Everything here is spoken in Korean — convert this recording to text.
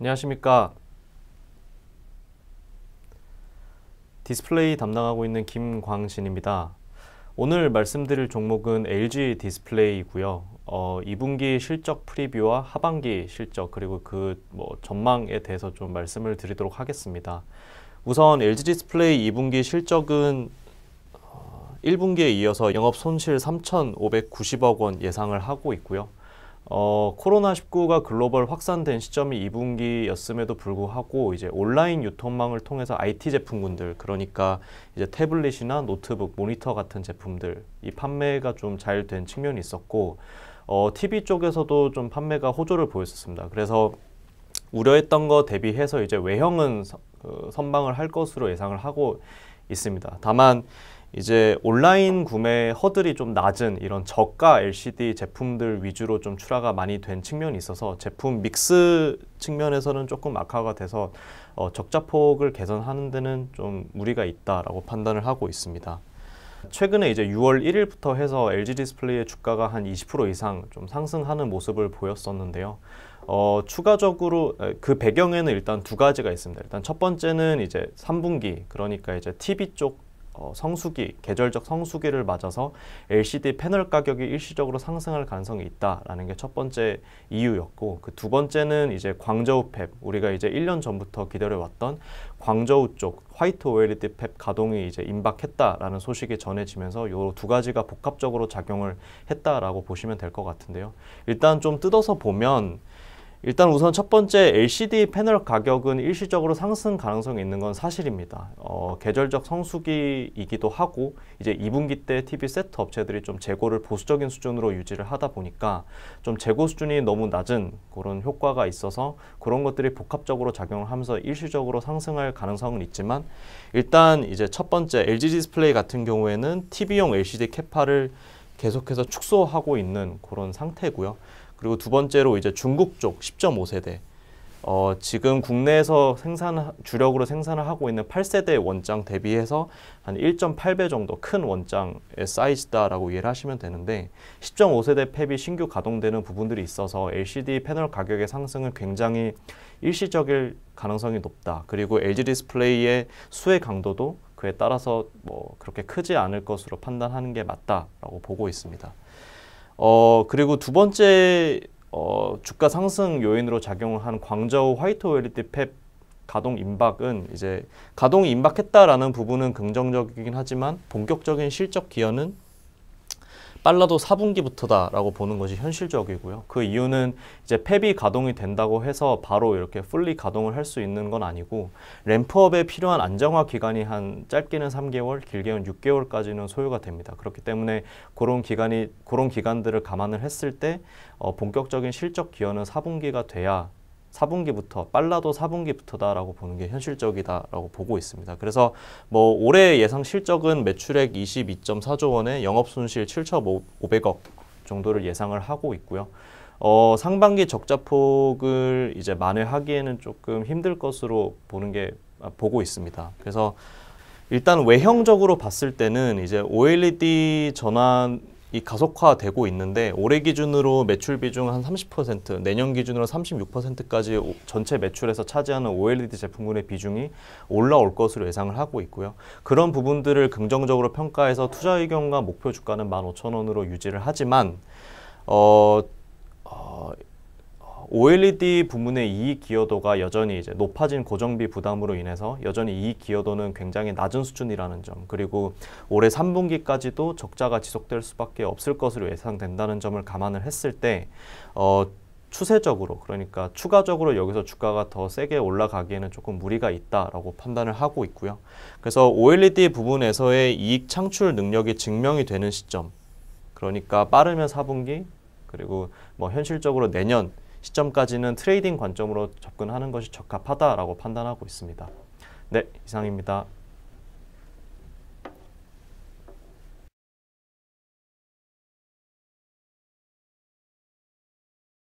안녕하십니까. 디스플레이 담당하고 있는 김광신입니다. 오늘 말씀드릴 종목은 LG 디스플레이고요. 어, 2분기 실적 프리뷰와 하반기 실적 그리고 그 뭐 전망에 대해서 좀 말씀을 드리도록 하겠습니다. 우선 LG 디스플레이 2분기 실적은 1분기에 어, 이어서 영업 손실 3,590억 원 예상을 하고 있고요. 어, 코로나19가 글로벌 확산된 시점이 2분기였음에도 불구하고 이제 온라인 유통망을 통해서 IT 제품군들 그러니까 이제 태블릿이나 노트북, 모니터 같은 제품들 이 판매가 좀 잘 된 측면이 있었고 어, TV 쪽에서도 좀 판매가 호조를 보였었습니다. 그래서 우려했던 거 대비해서 이제 외형은 그 선방을 할 것으로 예상을 하고 있습니다. 다만 이제 온라인 구매 허들이 좀 낮은 이런 저가 LCD 제품들 위주로 좀 출하가 많이 된 측면이 있어서 제품 믹스 측면에서는 조금 악화가 돼서 어, 적자폭을 개선하는 데는 좀 무리가 있다라고 판단을 하고 있습니다. 최근에 이제 6월 1일부터 해서 LG 디스플레이의 주가가 한 20% 이상 좀 상승하는 모습을 보였었는데요. 어, 추가적으로 그 배경에는 일단 두 가지가 있습니다. 일단 첫 번째는 이제 3분기 그러니까 이제 TV 쪽 어, 성수기, 계절적 성수기를 맞아서 LCD 패널 가격이 일시적으로 상승할 가능성이 있다라는 게 첫 번째 이유였고 그 두 번째는 이제 광저우 팹 우리가 이제 1년 전부터 기다려왔던 광저우 쪽 화이트 OLED 팹 가동이 이제 임박했다라는 소식이 전해지면서 요두 가지가 복합적으로 작용을 했다라고 보시면 될 것 같은데요. 일단 좀 뜯어서 보면 일단 우선 첫 번째 LCD 패널 가격은 일시적으로 상승 가능성이 있는 건 사실입니다. 어, 계절적 성수기이기도 하고 이제 2분기 때 TV 세트 업체들이 좀 재고를 보수적인 수준으로 유지를 하다 보니까 좀 재고 수준이 너무 낮은 그런 효과가 있어서 그런 것들이 복합적으로 작용을 하면서 일시적으로 상승할 가능성은 있지만 일단 이제 첫 번째 LG 디스플레이 같은 경우에는 TV용 LCD 캐파를 계속해서 축소하고 있는 그런 상태고요. 그리고 두 번째로 이제 중국 쪽 10.5세대. 어, 지금 국내에서 생산 주력으로 생산을 하고 있는 8세대 원장 대비해서 한 1.8배 정도 큰 원장의 사이즈다라고 이해를 하시면 되는데 10.5세대 팹이 신규 가동되는 부분들이 있어서 LCD 패널 가격의 상승은 굉장히 일시적일 가능성이 높다. 그리고 LG 디스플레이의 수의 강도도 그에 따라서 뭐 그렇게 크지 않을 것으로 판단하는 게 맞다라고 보고 있습니다. 어, 그리고 두 번째 어, 주가 상승 요인으로 작용을 한 광저우 화이트오일리티 펩 가동 임박은 이제 가동이 임박했다라는 부분은 긍정적이긴 하지만 본격적인 실적 기여는 빨라도 4분기부터다라고 보는 것이 현실적이고요. 그 이유는 이제 팹이 가동이 된다고 해서 바로 이렇게 풀리 가동을 할 수 있는 건 아니고 램프업에 필요한 안정화 기간이 한 짧게는 3개월, 길게는 6개월까지는 소요가 됩니다. 그렇기 때문에 그런 기간이 그런 기간들을 감안을 했을 때 어, 본격적인 실적 기여는 4분기가 돼야 4분기부터 빨라도 4분기부터다라고 보는 게 현실적이다라고 보고 있습니다. 그래서 뭐 올해 예상 실적은 매출액 22.4조 원에 영업 손실 7,500억 정도를 예상을 하고 있고요. 어, 상반기 적자폭을 이제 만회하기에는 조금 힘들 것으로 보는 게 아, 보고 있습니다. 그래서 일단 외형적으로 봤을 때는 이제 OLED 전환 이 가속화되고 있는데 올해 기준으로 매출 비중 한 30%, 내년 기준으로 36%까지 전체 매출에서 차지하는 OLED 제품군의 비중이 올라올 것으로 예상을 하고 있고요. 그런 부분들을 긍정적으로 평가해서 투자 의견과 목표 주가는 15,000원으로 유지를 하지만 어, 어 OLED 부문의 이익 e 기여도가 여전히 이제 높아진 고정비 부담으로 인해서 여전히 이익 e 기여도는 굉장히 낮은 수준이라는 점 그리고 올해 3분기까지도 적자가 지속될 수밖에 없을 것으로 예상된다는 점을 감안을 했을 때 어, 추세적으로 그러니까 추가적으로 여기서 주가가 더 세게 올라가기에는 조금 무리가 있다라고 판단을 하고 있고요. 그래서 OLED 부분에서의 이익 창출 능력이 증명이 되는 시점 그러니까 빠르면 4분기 그리고 뭐 현실적으로 내년 시점까지는 트레이딩 관점으로 접근하는 것이 적합하다라고 판단하고 있습니다. 네, 이상입니다.